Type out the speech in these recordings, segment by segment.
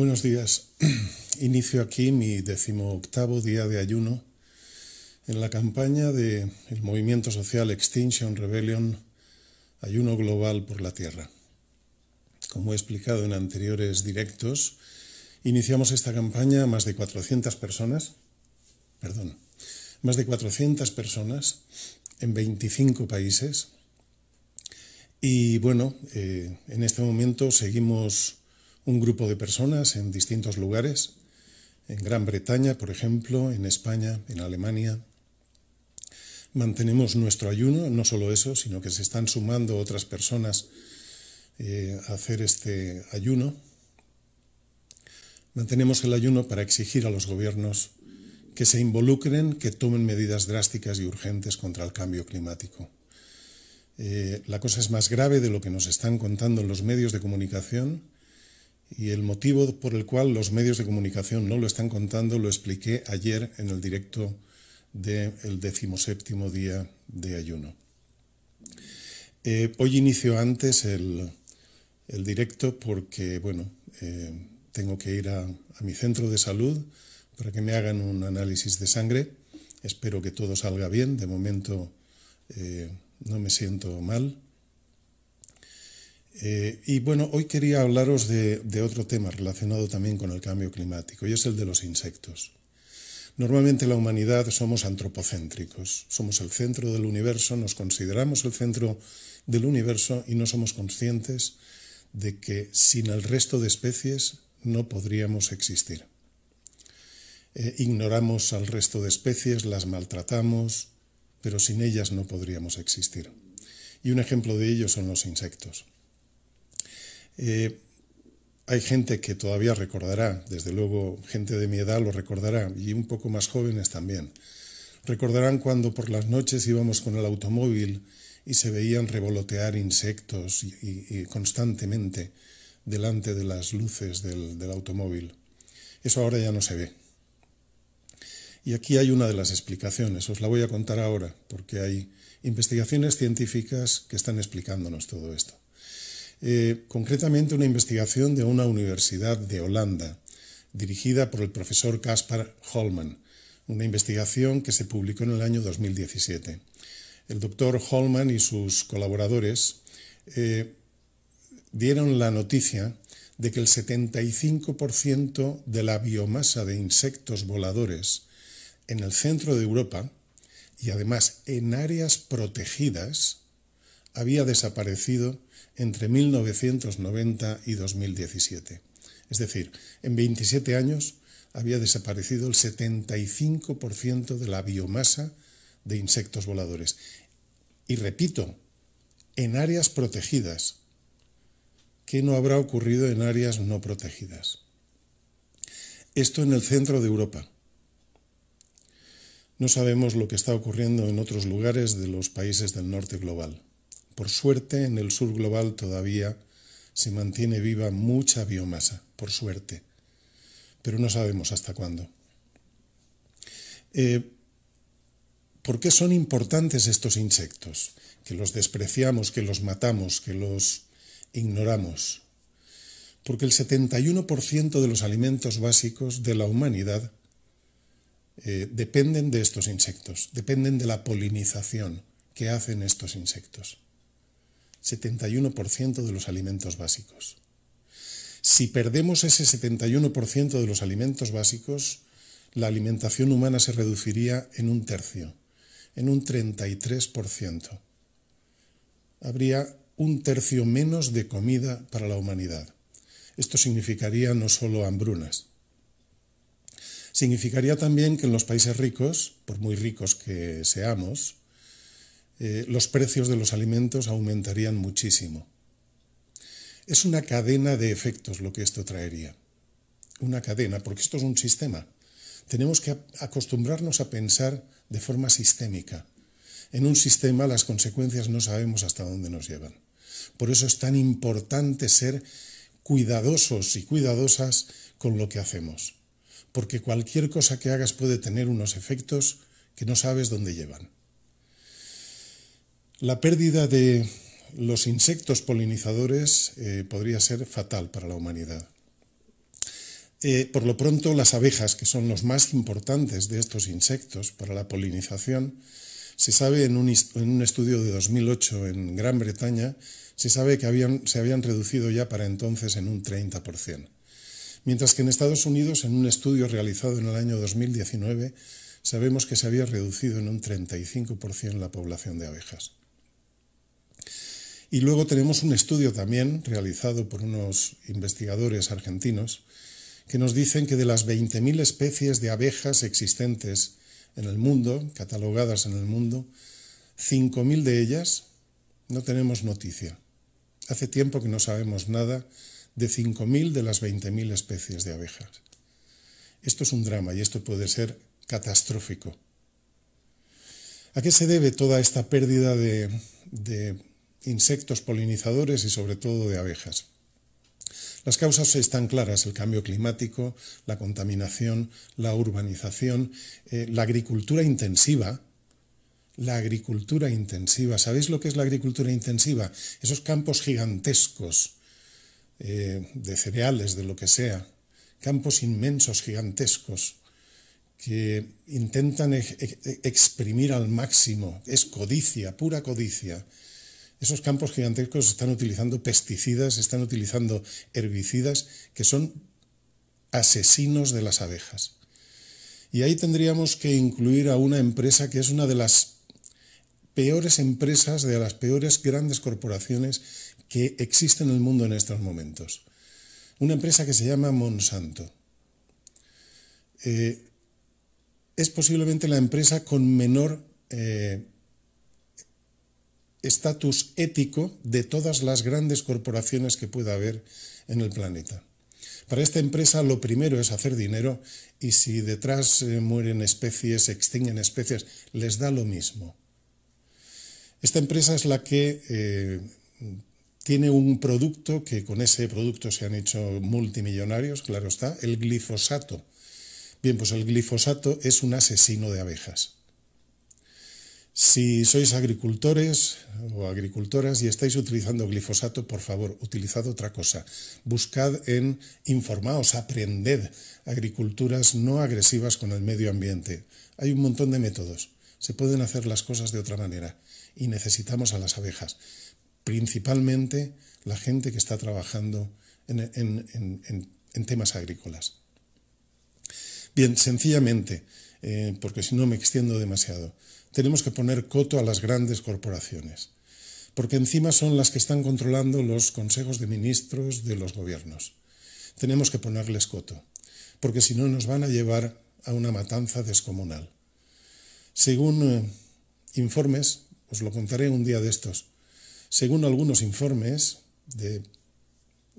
Buenos días. Inicio aquí mi decimoctavo día de ayuno en la campaña del movimiento social Extinction Rebellion, Ayuno Global por la Tierra. Como he explicado en anteriores directos, iniciamos esta campaña más de 400 personas, perdón, más de 400 personas en 25 países. Y bueno, eh, en este momento seguimos un grupo de personas en distintos lugares, en Gran Bretaña, por ejemplo, en España, en Alemania. Mantenemos nuestro ayuno, no solo eso, sino que se están sumando otras personas eh, a hacer este ayuno. Mantenemos el ayuno para exigir a los gobiernos que se involucren, que tomen medidas drásticas y urgentes contra el cambio climático. Eh, la cosa es más grave de lo que nos están contando en los medios de comunicación y el motivo por el cual los medios de comunicación no lo están contando lo expliqué ayer en el directo del 17 decimoséptimo día de ayuno. Eh, hoy inicio antes el, directo porque, bueno, eh, tengo que ir a, mi centro de salud para que me hagan un análisis de sangre. Espero que todo salga bien. De momento eh, no me siento mal. Eh, y bueno, hoy quería hablaros de, otro tema relacionado también con el cambio climático, y es el de los insectos. Normalmente la humanidad somos antropocéntricos, somos el centro del universo, nos consideramos el centro del universo y no somos conscientes de que sin el resto de especies no podríamos existir. Eh, ignoramos al resto de especies, las maltratamos, pero sin ellas no podríamos existir. Y un ejemplo de ello son los insectos. Eh, hay gente que todavía recordará, desde luego gente de mi edad lo recordará, y un poco más jóvenes también. Recordarán cuando por las noches íbamos con el automóvil y se veían revolotear insectos y, constantemente delante de las luces del automóvil. Eso ahora ya no se ve. Y aquí hay una de las explicaciones, os la voy a contar ahora, porque hay investigaciones científicas que están explicándonos todo esto. Eh, concretamente una investigación de una universidad de Holanda, dirigida por el profesor Caspar Holman, una investigación que se publicó en el año 2017. El doctor Holman y sus colaboradores eh, dieron la noticia de que el 75% de la biomasa de insectos voladores en el centro de Europa y además en áreas protegidas había desaparecido entre 1990 y 2017. Es decir, en 27 años había desaparecido el 75% de la biomasa de insectos voladores. Y repito, en áreas protegidas. ¿Qué no habrá ocurrido en áreas no protegidas? Esto en el centro de Europa. No sabemos lo que está ocurriendo en otros lugares de los países del norte global. Por suerte, en el sur global todavía se mantiene viva mucha biomasa, por suerte, pero no sabemos hasta cuándo. Eh, ¿Por qué son importantes estos insectos? Que los despreciamos, que los matamos, que los ignoramos. Porque el 71% de los alimentos básicos de la humanidad eh, dependen de estos insectos, dependen de la polinización que hacen estos insectos. 71% de los alimentos básicos. Si perdemos ese 71% de los alimentos básicos, la alimentación humana se reduciría en un tercio, en un 33%. Habría un tercio menos de comida para la humanidad. Esto significaría no solo hambrunas, significaría también que en los países ricos, por muy ricos que seamos, eh, los precios de los alimentos aumentarían muchísimo. Es una cadena de efectos lo que esto traería. Una cadena, porque esto es un sistema. Tenemos que acostumbrarnos a pensar de forma sistémica. En un sistema las consecuencias no sabemos hasta dónde nos llevan. Por eso es tan importante ser cuidadosos y cuidadosas con lo que hacemos, porque cualquier cosa que hagas puede tener unos efectos que no sabes dónde llevan. La pérdida de los insectos polinizadores eh, podría ser fatal para la humanidad. Eh, por lo pronto, las abejas, que son los más importantes de estos insectos para la polinización, se sabe en un, estudio de 2008 en Gran Bretaña, se sabe que se habían reducido ya para entonces en un 30%. Mientras que en Estados Unidos, en un estudio realizado en el año 2019, sabemos que se había reducido en un 35% la población de abejas. Y luego tenemos un estudio también realizado por unos investigadores argentinos que nos dicen que de las 20.000 especies de abejas existentes en el mundo, catalogadas en el mundo, 5.000 de ellas no tenemos noticia. Hace tiempo que no sabemos nada de 5.000 de las 20.000 especies de abejas. Esto es un drama y esto puede ser catastrófico. ¿A qué se debe toda esta pérdida de, de insectos polinizadores y sobre todo de abejas. Las causas están claras, el cambio climático, la contaminación, la urbanización, eh, la agricultura intensiva, la agricultura intensiva. ¿Sabéis lo que es la agricultura intensiva? Esos campos gigantescos eh, de cereales, de lo que sea, campos inmensos, gigantescos, que intentan exprimir al máximo. Es codicia, pura codicia. Esos campos gigantescos están utilizando pesticidas, están utilizando herbicidas que son asesinos de las abejas. Y ahí tendríamos que incluir a una empresa que es una de las peores empresas, de las peores grandes corporaciones que existen en el mundo en estos momentos. Una empresa que se llama Monsanto. Eh, es posiblemente la empresa con menor eh, estatus ético de todas las grandes corporaciones que pueda haber en el planeta. Para esta empresa lo primero es hacer dinero y si detrás eh, mueren especies, extinguen especies, les da lo mismo. Esta empresa es la que eh, tiene un producto que con ese producto se han hecho multimillonarios, claro está, el glifosato. Bien, pues el glifosato es un asesino de abejas. Si sois agricultores o agricultoras y estáis utilizando glifosato, por favor, utilizad otra cosa. Buscad en informaos, aprended agriculturas no agresivas con el medio ambiente. Hay un montón de métodos. Se pueden hacer las cosas de otra manera y necesitamos a las abejas. Principalmente la gente que está trabajando en, temas agrícolas. Bien, sencillamente, eh, porque si no me extiendo demasiado. Tenemos que poner coto a las grandes corporaciones, porque encima son las que están controlando los consejos de ministros de los gobiernos. Tenemos que ponerles coto, porque si no nos van a llevar a una matanza descomunal. Según eh, informes, os lo contaré un día de estos, según algunos informes de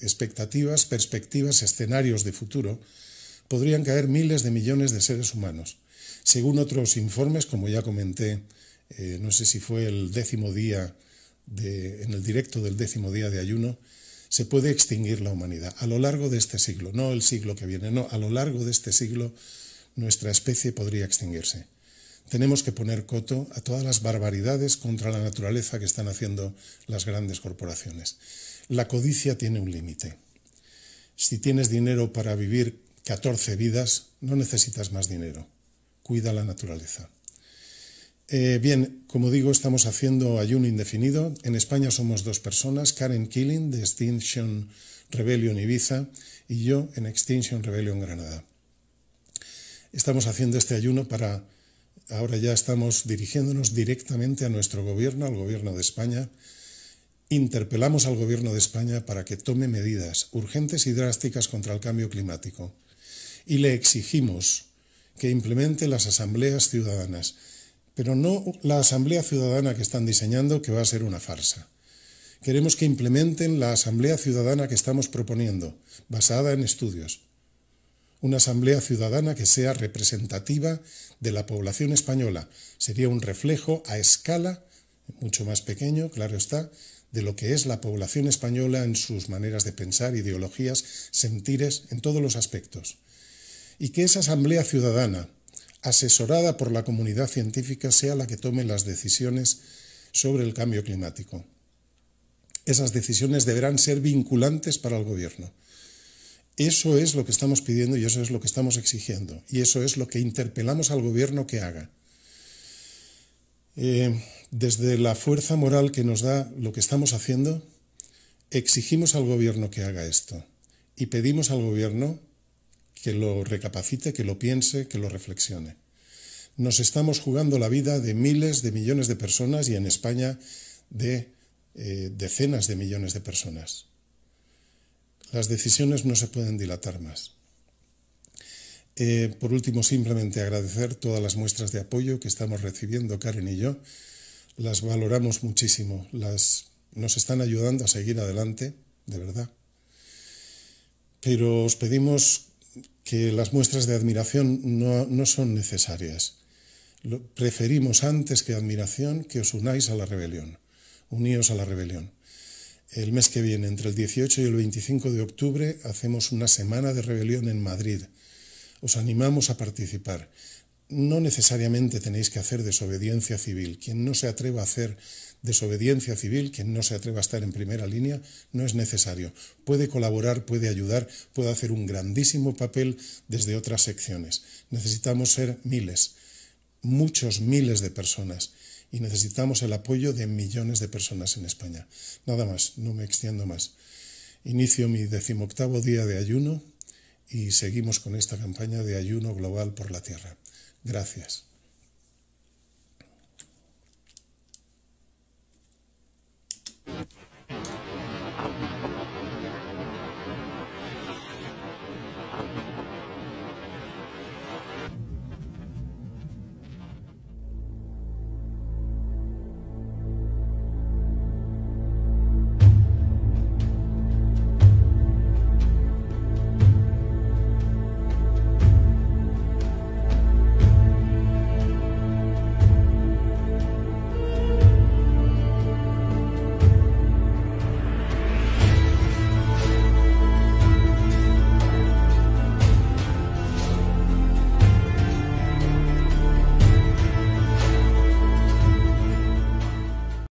expectativas, perspectivas, escenarios de futuro, podrían caer miles de millones de seres humanos, según otros informes, como ya comenté, eh, no sé si fue el décimo día, de, en el directo del décimo día de ayuno, se puede extinguir la humanidad a lo largo de este siglo, no el siglo que viene, no, a lo largo de este siglo nuestra especie podría extinguirse. Tenemos que poner coto a todas las barbaridades contra la naturaleza que están haciendo las grandes corporaciones. La codicia tiene un límite. Si tienes dinero para vivir 14 vidas, no necesitas más dinero cuida la naturaleza. Eh, bien, como digo, estamos haciendo ayuno indefinido. En España somos dos personas, Karen Killing de Extinction Rebellion Ibiza y yo en Extinction Rebellion Granada. Estamos haciendo este ayuno para, ahora ya estamos dirigiéndonos directamente a nuestro gobierno, al gobierno de España. Interpelamos al gobierno de España para que tome medidas urgentes y drásticas contra el cambio climático y le exigimos que implemente las asambleas ciudadanas, pero no la asamblea ciudadana que están diseñando, que va a ser una farsa. Queremos que implementen la asamblea ciudadana que estamos proponiendo, basada en estudios. Una asamblea ciudadana que sea representativa de la población española. Sería un reflejo a escala, mucho más pequeño, claro está, de lo que es la población española en sus maneras de pensar, ideologías, sentires, en todos los aspectos y que esa asamblea ciudadana, asesorada por la comunidad científica, sea la que tome las decisiones sobre el cambio climático. Esas decisiones deberán ser vinculantes para el gobierno. Eso es lo que estamos pidiendo y eso es lo que estamos exigiendo. Y eso es lo que interpelamos al gobierno que haga. Eh, desde la fuerza moral que nos da lo que estamos haciendo, exigimos al gobierno que haga esto. Y pedimos al gobierno que lo recapacite, que lo piense, que lo reflexione. Nos estamos jugando la vida de miles de millones de personas y en España de eh, decenas de millones de personas. Las decisiones no se pueden dilatar más. Eh, por último, simplemente agradecer todas las muestras de apoyo que estamos recibiendo, Karen y yo. Las valoramos muchísimo, nos están ayudando a seguir adelante, de verdad. Pero os pedimos que las muestras de admiración no, son necesarias. preferimos antes que admiración que os unáis a la rebelión. Uníos a la rebelión. El mes que viene, entre el 18 y el 25 de octubre, hacemos una semana de rebelión en Madrid. Os animamos a participar. No necesariamente tenéis que hacer desobediencia civil. Quien no se atreva a hacer desobediencia civil, quien no se atreva a estar en primera línea, no es necesario. Puede colaborar, puede ayudar, puede hacer un grandísimo papel desde otras secciones. Necesitamos ser miles, muchos miles de personas y necesitamos el apoyo de millones de personas en España. Nada más, no me extiendo más. Inicio mi decimoctavo día de ayuno y seguimos con esta campaña de ayuno global por la Tierra. Gracias.